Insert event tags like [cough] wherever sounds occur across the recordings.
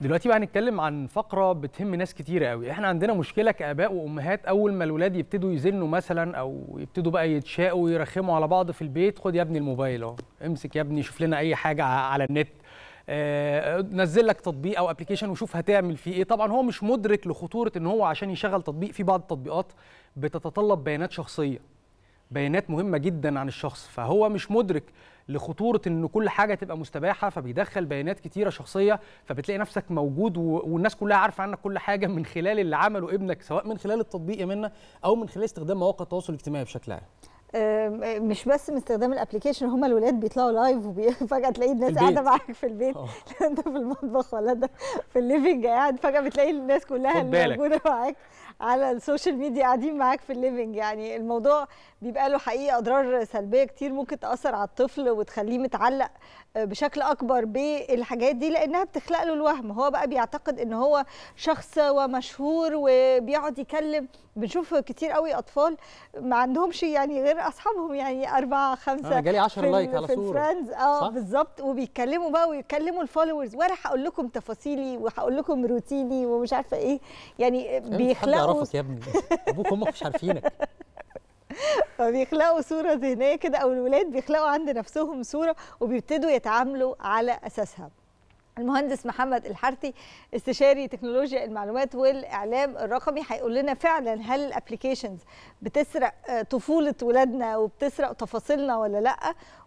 دلوقتي بقى هنتكلم عن فقره بتهم ناس كتيره قوي احنا عندنا مشكله كاباء وامهات اول ما الولاد يبتدوا يزنوا مثلا او يبتدوا بقى يتشاقوا ويرخموا على بعض في البيت خد يا ابني الموبايل اهو امسك يا ابني شوف لنا اي حاجه على النت آه نزل لك تطبيق او ابلكيشن وشوف هتعمل فيه ايه طبعا هو مش مدرك لخطوره ان هو عشان يشغل تطبيق في بعض التطبيقات بتتطلب بيانات شخصيه بيانات مهمه جدا عن الشخص فهو مش مدرك لخطوره ان كل حاجه تبقى مستباحه فبيدخل بيانات كتيره شخصيه فبتلاقي نفسك موجود والناس كلها عارفه عنك كل حاجه من خلال اللي عمله ابنك سواء من خلال التطبيق منه او من خلال استخدام مواقع التواصل الاجتماعي بشكل عام آه، مش بس من استخدام الابلكيشن هم الولاد بيطلعوا لايف وفجاه [laughs] تلاقي الناس قاعده معاك في البيت آه. [laughs] لا انت في المطبخ ولا انت في الليفنج قاعد فجاه بتلاقي الناس كلها اللي موجوده معاك على السوشيال ميديا قاعدين معاك في الليفنج يعني الموضوع بيبقى له حقيقه اضرار سلبيه كتير ممكن تاثر على الطفل وتخليه متعلق بشكل اكبر بالحاجات دي لانها بتخلق له الوهم هو بقى بيعتقد ان هو شخص ومشهور وبيقعد يكلم بنشوف كتير قوي اطفال ما عندهمش يعني غير اصحابهم يعني أربعة خمسة انا جالي 10 لايك على صوره اه بالظبط وبيتكلموا بقى ويكلموا الفولورز وانا هقول لكم تفاصيلي وهقول لكم روتيني ومش عارفه ايه يعني إيه بيخلقوا يعرفك يا ابني ابوك وامك مش عارفينك [laughs] فبيخلقوا صوره ذهنيه كده او الولاد بيخلقوا عند نفسهم صوره وبيبتدوا يتعاملوا على اساسها المهندس محمد الحارثي استشاري تكنولوجيا المعلومات والاعلام الرقمي هيقول لنا فعلا هل الابلكيشنز بتسرق آه، طفوله ولادنا وبتسرق تفاصيلنا ولا لا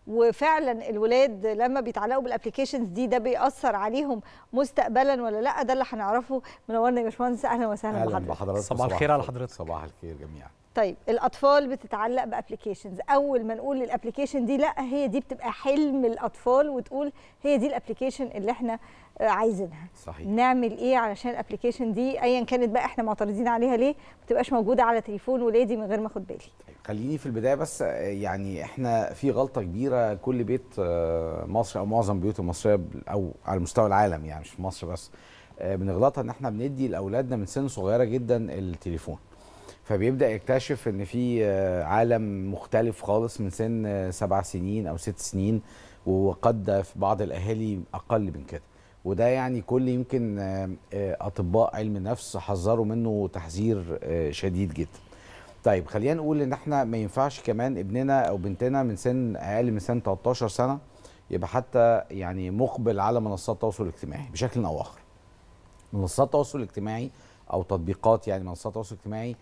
وفعلا الولاد لما بيتعلقوا بالابلكيشنز دي ده بيأثر عليهم مستقبلا ولا لا ده اللي هنعرفه منورنا يا باشمهندس اهلا وسهلا بحضرتك صباح الخير على حضرتك صباح الخير جميعا طيب الاطفال بتتعلق بابلكيشنز اول ما نقول الابلكيشن دي لا هي دي بتبقى حلم الاطفال وتقول هي دي الابلكيشن اللي احنا آه، عايزينها صحيح. نعمل ايه علشان الابلكيشن دي ايا كانت بقى احنا معترضين عليها ليه ما تبقاش موجوده على تليفون ولادي من غير ما اخد بالي طيب، خليني في البدايه بس آه، يعني احنا في غلطه كبيره كل بيت آه، مصري او معظم بيوت المصريه او على مستوى العالم يعني مش في مصر بس بنغلطها ان احنا بندي لاولادنا من سن صغيره جدا التليفون فبيبدا يكتشف ان في آه، عالم مختلف خالص من سن آه، سبع سنين او ست سنين وقد في بعض الاهالي اقل من كده وده يعني كل يمكن آه، اطباء علم النفس حذروا منه تحذير شديد جدا طيب خلينا نقول ان احنا ما ينفعش كمان ابننا او بنتنا من سن اقل من سن 13 سنه يبقى حتى يعني مقبل على منصات التواصل الاجتماعي بشكل او اخر منصات التواصل الاجتماعي او تطبيقات يعني منصات التواصل الاجتماعي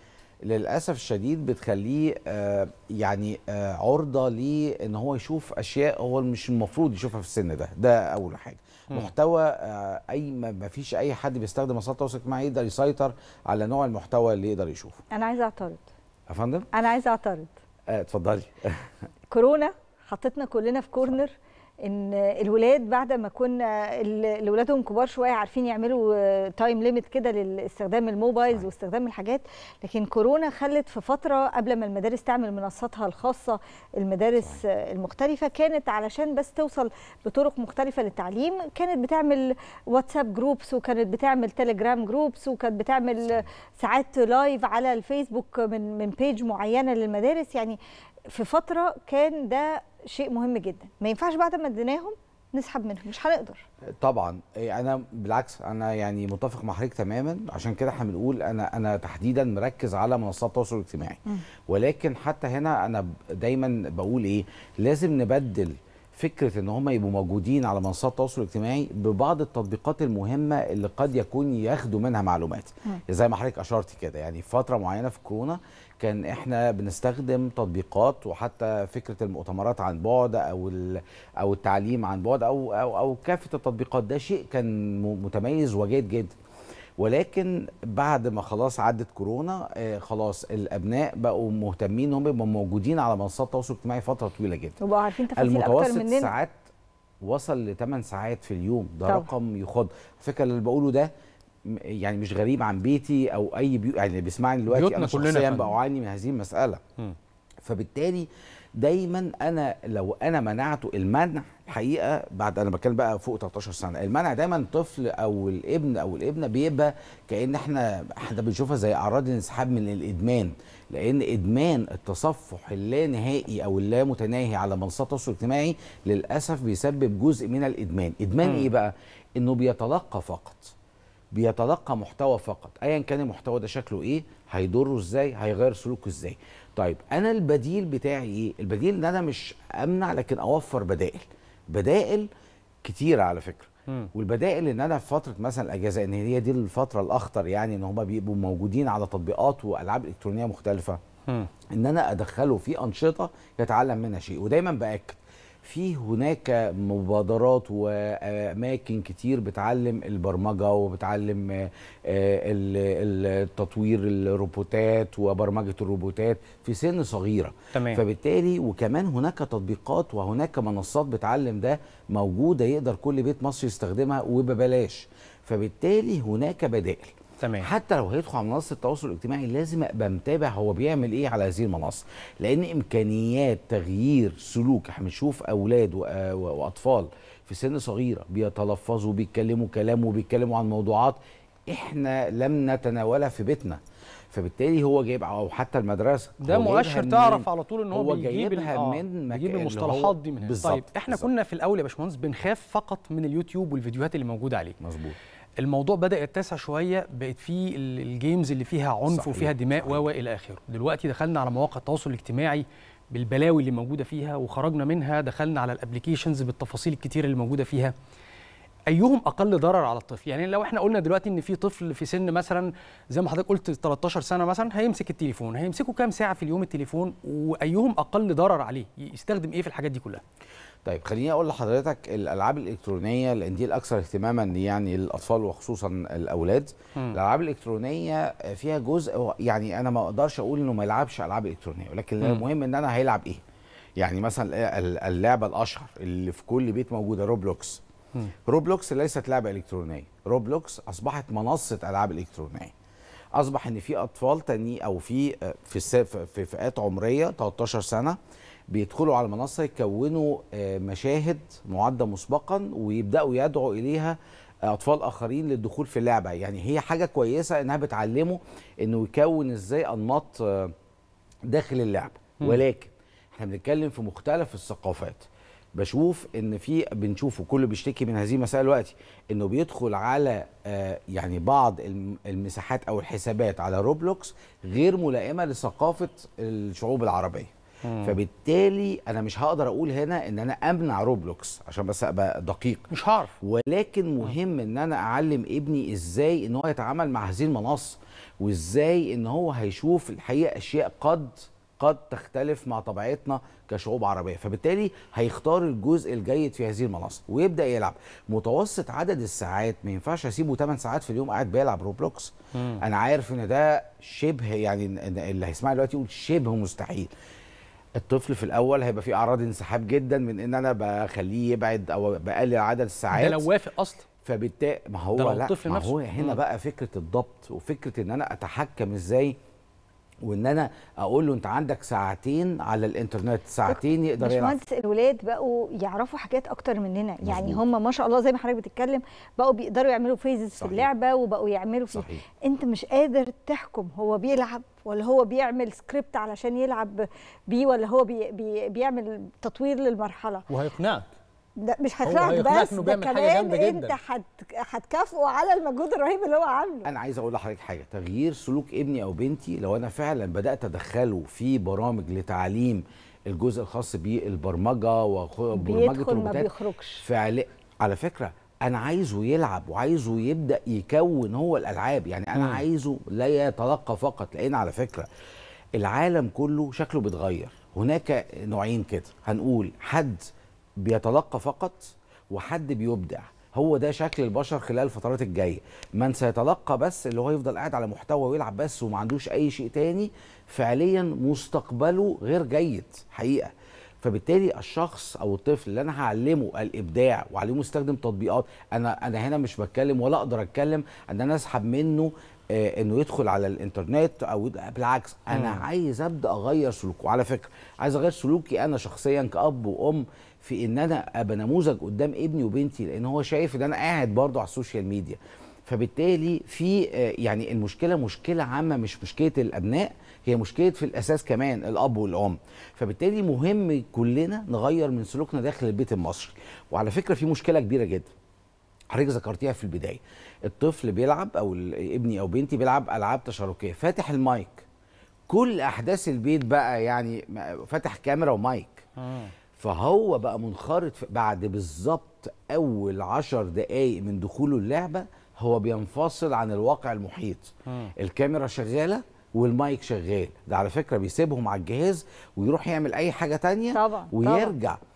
للاسف الشديد بتخليه آه، يعني آه، عرضه لان هو يشوف اشياء هو مش المفروض يشوفها في السن ده ده اول حاجه محتوى آه، اي ما فيش اي حد بيستخدم وسائل التواصل الاجتماعي يقدر يسيطر على نوع المحتوى اللي يقدر يشوفه انا عايزه اعترض يا فندم انا عايزه اعترض اتفضلي [laughs] كورونا حطتنا كلنا في كورنر صح. ان الولاد بعد ما كنا اللي ولادهم كبار شويه عارفين يعملوا تايم ليميت كده لاستخدام الموبايلز واستخدام الحاجات لكن كورونا خلت في فتره قبل ما المدارس تعمل منصاتها الخاصه المدارس المختلفه كانت علشان بس توصل بطرق مختلفه للتعليم كانت بتعمل واتساب جروبس وكانت بتعمل تليجرام جروبس وكانت بتعمل ساعات لايف على الفيسبوك من من بيج معينه للمدارس يعني في فتره كان ده شيء مهم جدا ما ينفعش بعد ما اديناهم نسحب منهم مش هنقدر طبعا إيه، انا بالعكس انا يعني متفق مع حضرتك تماما عشان كده احنا بنقول انا انا تحديدا مركز على منصات التواصل الاجتماعي ولكن حتى هنا انا دايما بقول ايه لازم نبدل فكره ان هم يبقوا موجودين على منصات التواصل الاجتماعي ببعض التطبيقات المهمه اللي قد يكون ياخدوا منها معلومات زي ما حضرتك اشرتي كده يعني فتره معينه في كورونا كان احنا بنستخدم تطبيقات وحتى فكره المؤتمرات عن بعد او او التعليم عن بعد او او, أو كافه التطبيقات ده شيء كان متميز وجيد جدا ولكن بعد ما خلاص عدت كورونا آه، خلاص الابناء بقوا مهتمين ان هم بيبقوا موجودين على منصات التواصل الاجتماعي فتره طويله جدا وبقوا عارفين تفاصيل اكتر مننا ساعات وصل ل 8 ساعات في اليوم ده طبعا. رقم يخض الفكره اللي بقوله ده يعني مش غريب عن بيتي او اي بيو يعني اللي بيسمعني دلوقتي انا شخصيا بعاني من هذه المساله م. فبالتالي دايما انا لو انا منعته المنع الحقيقه بعد انا بتكلم بقى فوق 13 سنه المنع دايما الطفل او الابن او الابنه بيبقى كان احنا احنا بنشوفها زي اعراض الانسحاب من الادمان لان ادمان التصفح اللانهائي او اللا متناهي على منصات التواصل الاجتماعي للاسف بيسبب جزء من الادمان ادمان م. ايه بقى انه بيتلقى فقط بيتلقى محتوى فقط ايا كان المحتوى ده شكله ايه هيضره ازاي هيغير سلوكه ازاي طيب انا البديل بتاعي ايه البديل ان انا مش امنع لكن اوفر بدائل بدائل كتيره على فكره م. والبدائل ان انا في فتره مثلا الاجازه ان هي دي الفتره الاخطر يعني ان هم بيبقوا موجودين على تطبيقات والعاب الكترونيه مختلفه م. ان انا ادخله في انشطه يتعلم منها شيء ودايما باكد في هناك مبادرات واماكن كتير بتعلم البرمجه وبتعلم آه، التطوير الروبوتات وبرمجه الروبوتات في سن صغيره تمام. فبالتالي وكمان هناك تطبيقات وهناك منصات بتعلم ده موجوده يقدر كل بيت مصري يستخدمها وببلاش فبالتالي هناك بدائل تمام. حتى لو هيدخل على منصه التواصل الاجتماعي لازم ابقى متابع هو بيعمل ايه على هذه المنصه لان امكانيات تغيير سلوك احنا بنشوف اولاد واطفال في سن صغيره بيتلفظوا بيتكلموا كلام وبيتكلموا عن موضوعات احنا لم نتناولها في بيتنا فبالتالي هو جايب او حتى المدرسه ده مؤشر تعرف على طول ان هو, هو جايبها آه من بيجيب المصطلحات دي من هنا طيب احنا بالزبط. كنا في الاول يا باشمهندس بنخاف فقط من اليوتيوب والفيديوهات اللي موجوده عليه مظبوط الموضوع بدا يتسع شويه بقت في الجيمز اللي فيها عنف صحيح. وفيها دماء و الى اخره دلوقتي دخلنا على مواقع التواصل الاجتماعي بالبلاوي اللي موجوده فيها وخرجنا منها دخلنا على الابلكيشنز بالتفاصيل الكتير اللي موجوده فيها ايهم اقل ضرر على الطفل يعني لو احنا قلنا دلوقتي ان في طفل في سن مثلا زي ما حضرتك قلت 13 سنه مثلا هيمسك التليفون هيمسكه كام ساعه في اليوم التليفون وايهم اقل ضرر عليه يستخدم ايه في الحاجات دي كلها طيب خليني اقول لحضرتك الالعاب الالكترونيه لان دي الاكثر اهتماما يعني للاطفال وخصوصا الاولاد م. الالعاب الالكترونيه فيها جزء يعني انا ما اقدرش اقول انه ما يلعبش العاب الكترونيه ولكن م. المهم ان انا هيلعب ايه يعني مثلا اللعبه الاشهر اللي في كل بيت موجوده روبلوكس م. روبلوكس ليست لعبه الكترونيه روبلوكس اصبحت منصه العاب الكترونيه اصبح ان في اطفال تاني او في آه، في, في فئات عمريه 13 سنه بيدخلوا على المنصه يكونوا آه، مشاهد معده مسبقا ويبداوا يدعوا اليها آه، اطفال اخرين للدخول في اللعبه يعني هي حاجه كويسه انها بتعلمه انه يكون ازاي انماط آه، داخل اللعبه ولكن احنا بنتكلم في مختلف الثقافات بشوف ان في بنشوفه كله بيشتكي من هذه المسائل دلوقتي انه بيدخل على يعني بعض المساحات او الحسابات على روبلوكس غير ملائمه لثقافه الشعوب العربيه فبالتالي انا مش هقدر اقول هنا ان انا امنع روبلوكس عشان بس ابقى دقيق مش هعرف ولكن مهم ان انا اعلم ابني ازاي ان هو يتعامل مع هذه المنصه وازاي ان هو هيشوف الحقيقه اشياء قد قد تختلف مع طبيعتنا كشعوب عربيه فبالتالي هيختار الجزء الجيد في هذه المنصه ويبدا يلعب متوسط عدد الساعات ما ينفعش اسيبه 8 ساعات في اليوم قاعد بيلعب روبلوكس مم. انا عارف ان ده شبه يعني اللي هيسمع دلوقتي يقول شبه مستحيل الطفل في الاول هيبقى فيه اعراض انسحاب جدا من ان انا بخليه يبعد او بقلل عدد الساعات ده لو وافق اصلا فبالتالي ما هو ده لا الطفل ما نفسه. هو هنا مم. بقى فكره الضبط وفكره ان انا اتحكم ازاي وان انا اقول له انت عندك ساعتين على الانترنت ساعتين يقدر يلعب باشمهندس الولاد بقوا يعرفوا حاجات اكتر مننا مزبوط. يعني هم ما شاء الله زي ما حضرتك بتتكلم بقوا بيقدروا يعملوا فيزز في اللعبه وبقوا يعملوا في صحيح. انت مش قادر تحكم هو بيلعب ولا هو بيعمل سكريبت علشان يلعب بيه ولا هو بي بي بيعمل تطوير للمرحله وهيقنعك مش هتلاقي بس ده كمان انت هتكافئه على المجهود الرهيب اللي هو عامله انا عايز اقول لحضرتك حاجه تغيير سلوك ابني او بنتي لو انا فعلا بدات ادخله في برامج لتعليم الجزء الخاص بالبرمجه وبرمجه الروبوتات بيدخل ما بيخرجش فعلا على فكره انا عايزه يلعب وعايزه يبدا يكون هو الالعاب يعني انا م. عايزه لا يتلقى فقط لان على فكره العالم كله شكله بيتغير هناك نوعين كده هنقول حد بيتلقى فقط وحد بيبدع هو ده شكل البشر خلال الفترات الجايه من سيتلقى بس اللي هو يفضل قاعد على محتوى ويلعب بس وما عندوش اي شيء تاني فعليا مستقبله غير جيد حقيقه فبالتالي الشخص او الطفل اللي انا هعلمه الابداع وعلمه يستخدم تطبيقات انا انا هنا مش بتكلم ولا اقدر اتكلم ان انا اسحب منه آه انه يدخل على الانترنت او بالعكس انا مم. عايز ابدا اغير سلوكه وعلى فكره عايز اغير سلوكي انا شخصيا كاب وام في ان انا ابقى نموذج قدام ابني وبنتي لان هو شايف ان انا قاعد برضه على السوشيال ميديا فبالتالي في آه، يعني المشكله مشكله عامه مش مشكله الابناء هي مشكله في الاساس كمان الاب والام فبالتالي مهم كلنا نغير من سلوكنا داخل البيت المصري وعلى فكره في مشكله كبيره جدا حضرتك ذكرتيها في البدايه الطفل بيلعب او ابني او بنتي بيلعب العاب تشاركيه فاتح المايك كل احداث البيت بقى يعني فاتح كاميرا ومايك آه. فهو بقى منخرط بعد بالظبط اول عشر دقايق من دخوله اللعبه هو بينفصل عن الواقع المحيط م. الكاميرا شغاله والمايك شغال ده على فكره بيسيبهم على الجهاز ويروح يعمل اي حاجه تانية طبعا ويرجع طبعا.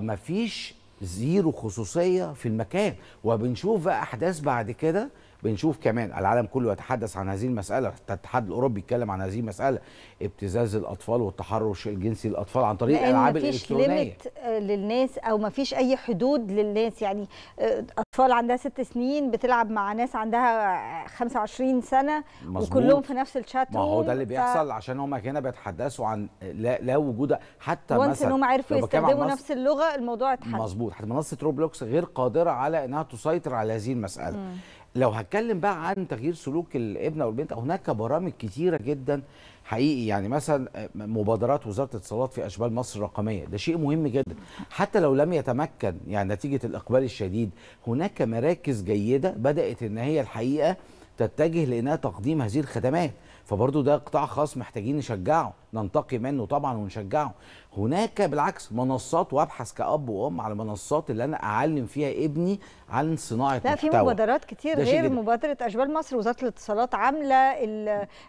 فمفيش زيرو خصوصيه في المكان وبنشوف بقى احداث بعد كده بنشوف كمان العالم كله يتحدث عن هذه المساله الاتحاد الاوروبي يتكلم عن هذه المساله ابتزاز الاطفال والتحرش الجنسي للاطفال عن طريق الالعاب الالكترونيه مفيش ليميت آه، للناس او مفيش اي حدود للناس يعني آه، اطفال عندها ست سنين بتلعب مع ناس عندها 25 سنه مزبوط. وكلهم في نفس الشات ما هو ده اللي بيحصل ف... عشان هم هنا بيتحدثوا عن لا, لا وجود حتى مثلا ان هم عرفوا يستخدموا نفس اللغه الموضوع اتحل مظبوط حتى منصه روبلوكس غير قادره على انها تسيطر على هذه المساله مم. لو هتكلم بقى عن تغيير سلوك الابن او البنت هناك برامج كتيره جدا حقيقي يعني مثلا آه، مبادرات وزاره الاتصالات في اشبال مصر الرقميه ده شيء مهم جدا حتى لو لم يتمكن يعني نتيجه الاقبال الشديد هناك مراكز جيده بدات ان هي الحقيقه تتجه لانها تقديم هذه الخدمات فبرضه ده قطاع خاص محتاجين نشجعه ننتقي منه طبعا ونشجعه هناك بالعكس منصات وابحث كاب وام على منصات اللي انا اعلم فيها ابني عن صناعه لا في مبادرات كتير غير مبادره اشبال مصر وزاره الاتصالات عامله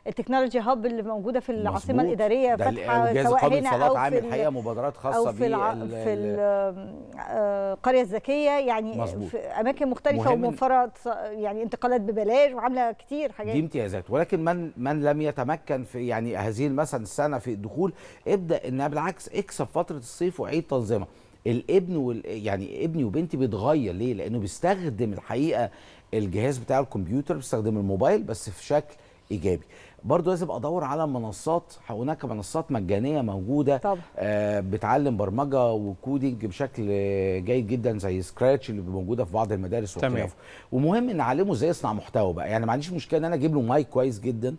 التكنولوجي هاب اللي موجوده في العاصمه الاداريه فاتحه سواء هنا او عامل الحقيقه مبادرات خاصه أو في, الع... في القريه آه، الذكيه يعني مزبوط. في اماكن مختلفه ومنفرد يعني انتقالات ببلاش وعامله كتير حاجات دي امتيازات ولكن من من لم يتمكن في يعني هذه مثلا السنه في الدخول ابدا انها بالعكس اكسب فتره الصيف وعيد تنظيمها الابن وال... يعني ابني وبنتي بيتغير ليه لانه بيستخدم الحقيقه الجهاز بتاع الكمبيوتر بيستخدم الموبايل بس في شكل ايجابي برضو لازم ادور على منصات هناك منصات مجانيه موجوده طبعا. آه بتعلم برمجه وكودينج بشكل جيد جدا زي سكراتش اللي موجوده في بعض المدارس تمام. ومهم ان اعلمه ازاي يصنع محتوى بقى يعني ما عنديش مشكله ان انا اجيب له مايك كويس جدا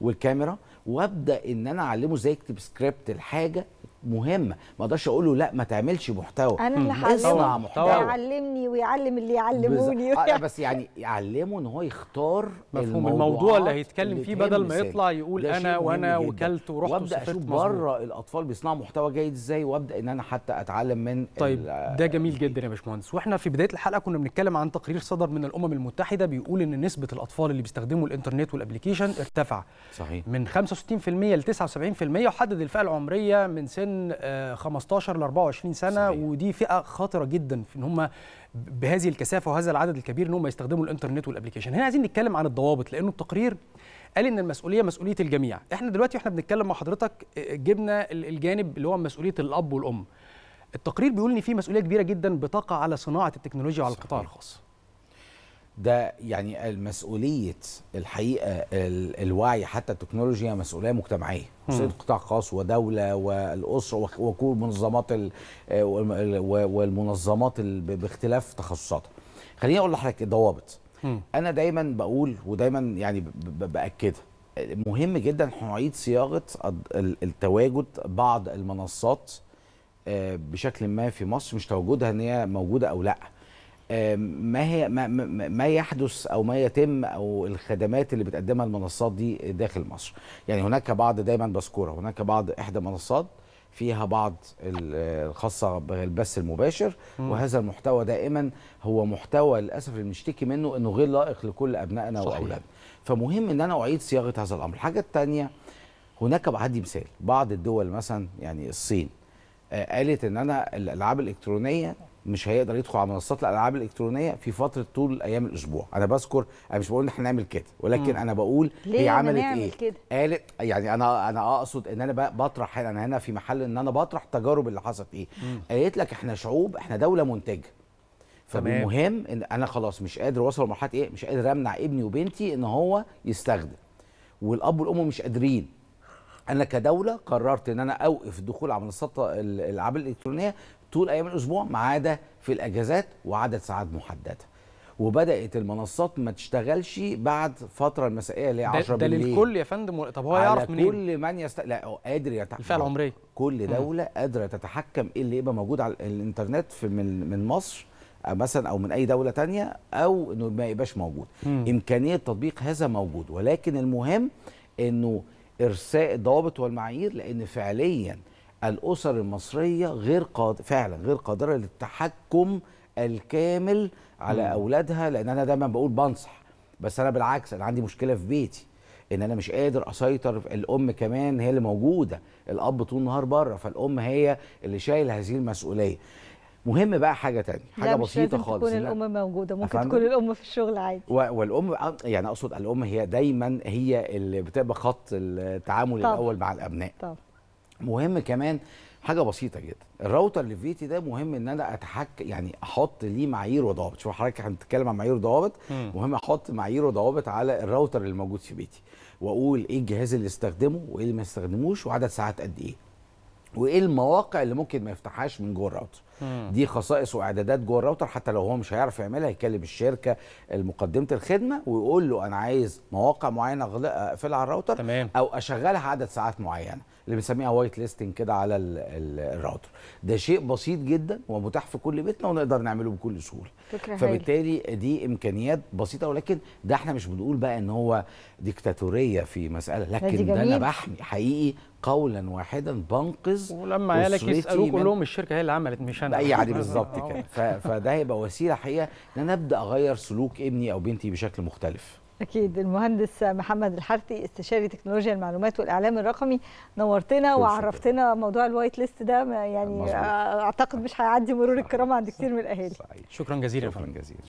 والكاميرا وابدا ان انا اعلمه ازاي يكتب سكريبت الحاجه مهمه ما اقدرش اقول له لا ما تعملش محتوى انا اللي هعلمه محتوى يعلمني ويعلم اللي يعلموني بز... آه بس يعني يعلمه ان هو يختار مفهوم الموضوع اللي هيتكلم فيه بدل ما يطلع يقول انا وانا وكلت ورحت وابدا اشوف بره الاطفال بيصنعوا محتوى جيد ازاي وابدا ان انا حتى اتعلم من طيب ده جميل جدا يا باشمهندس واحنا في بدايه الحلقه كنا بنتكلم عن تقرير صدر من الامم المتحده بيقول ان نسبه الاطفال اللي بيستخدموا الانترنت والابلكيشن ارتفع صحيح من 65% ل 79% وحدد الفئه العمريه من سن من 15 آه، ل 24 سنه صحيح. ودي فئه خطره جدا في ان هم بهذه الكثافه وهذا العدد الكبير ان هم يستخدموا الانترنت والابلكيشن هنا عايزين نتكلم عن الضوابط لانه التقرير قال ان المسؤوليه مسؤوليه الجميع احنا دلوقتي واحنا بنتكلم مع حضرتك آه، جبنا الجانب اللي هو مسؤوليه الاب والام التقرير بيقول ان في مسؤوليه كبيره جدا بتقع على صناعه التكنولوجيا وعلى القطاع الخاص ده يعني المسؤوليه الحقيقه الوعي حتى التكنولوجيا مسؤوليه مجتمعيه مسؤوليه قطاع خاص ودوله والاسره وكل منظمات والمنظمات باختلاف تخصصاتها خليني اقول لحضرتك الضوابط انا دايما بقول ودايما يعني باكدها مهم جدا نعيد صياغه التواجد بعض المنصات آه، بشكل ما في مصر مش تواجدها ان هي موجوده او لا ما هي ما, ما يحدث او ما يتم او الخدمات اللي بتقدمها المنصات دي داخل مصر يعني هناك بعض دايما بذكرها هناك بعض احدى المنصات فيها بعض الخاصه بالبث المباشر وهذا المحتوى دائما هو محتوى للاسف اللي بنشتكي منه انه غير لائق لكل ابنائنا واولادنا فمهم ان انا اعيد صياغه هذا الامر الحاجه الثانيه هناك هدي مثال بعض الدول مثلا يعني الصين آه، قالت ان انا الالعاب الالكترونيه مش هيقدر يدخل على منصات الالعاب الالكترونيه في فتره طول ايام الاسبوع انا بذكر انا مش بقول ان احنا نعمل كده ولكن مم. انا بقول هي يعني عملت ايه كده؟ قالت يعني انا انا اقصد ان انا بطرح انا هنا في محل ان انا بطرح تجارب اللي حصلت ايه مم. قالت لك احنا شعوب احنا دوله منتجه فالمهم ان انا خلاص مش قادر اوصل لمرحله ايه مش قادر امنع ابني وبنتي ان هو يستخدم والاب والام مش قادرين انا كدوله قررت ان انا اوقف دخول منصات الالعاب الالكترونيه طول ايام الاسبوع ما عدا في الاجازات وعدد ساعات محدده وبدات المنصات ما تشتغلش بعد فتره المسائيه اللي هي 10 بالليل ده للكل يا فندم طب هو يعرف منين كل من يست... لا قادر يتحكم الفئه العمريه كل دوله قادره تتحكم ايه اللي يبقى موجود على الانترنت في من, من مصر آه، مثلا او من اي دوله تانية او انه ما يبقاش موجود مم. امكانيه تطبيق هذا موجود ولكن المهم انه ارساء الضوابط والمعايير لان فعليا الاسر المصريه غير قادر فعلا غير قادره للتحكم الكامل على م. اولادها لان انا دايما بقول بنصح بس انا بالعكس انا عندي مشكله في بيتي ان انا مش قادر اسيطر الام كمان هي اللي موجوده الاب طول النهار بره فالام هي اللي شايله هذه المسؤوليه مهم بقى حاجه تانية حاجه بسيطه خالص تكون الام موجوده ممكن تكون الام في الشغل عادي والام يعني اقصد الام هي دايما هي اللي بتبقى خط التعامل طب. الاول مع الابناء طبعا. مهم كمان حاجه بسيطه جدا الراوتر اللي في بيتي ده مهم ان انا اتحكم يعني احط ليه معايير وضوابط شوف حضرتك بنتكلم عن معايير وضوابط مهم احط معايير وضوابط على الراوتر اللي موجود في بيتي واقول ايه الجهاز اللي استخدمه وايه اللي ما استخدموش وعدد ساعات قد ايه وايه المواقع اللي ممكن ما يفتحهاش من جوه الراوتر دي خصائص واعدادات جوه الراوتر حتى لو هو مش هيعرف يعملها يكلم الشركه المقدمه الخدمه ويقول له انا عايز مواقع معينه اقفلها على الراوتر تمام. او اشغلها عدد ساعات معينه اللي بنسميها وايت ليستنج كده على الراوتر ده شيء بسيط جدا ومتاح في كل بيتنا ونقدر نعمله بكل سهوله فبالتالي دي امكانيات بسيطه ولكن ده احنا مش بنقول بقى ان هو ديكتاتوريه في مساله لكن ده, ده انا بحمي حقيقي قولا واحدا بنقذ ولما عيالك يسالوه كلهم الشركه هي اللي عملت مش انا اي عادي [laughs] بالظبط كده آه. فده هيبقى وسيله حقيقه ان انا ابدا اغير سلوك ابني او بنتي بشكل مختلف اكيد المهندس محمد الحارثي استشاري تكنولوجيا المعلومات والاعلام الرقمي نورتنا وعرفتنا موضوع الوايت ليست ده يعني مزبوط. آه، اعتقد مش هيعدي مرور الكرامه عند كتير من الاهالي شكرا جزيلا شكرا جزيلا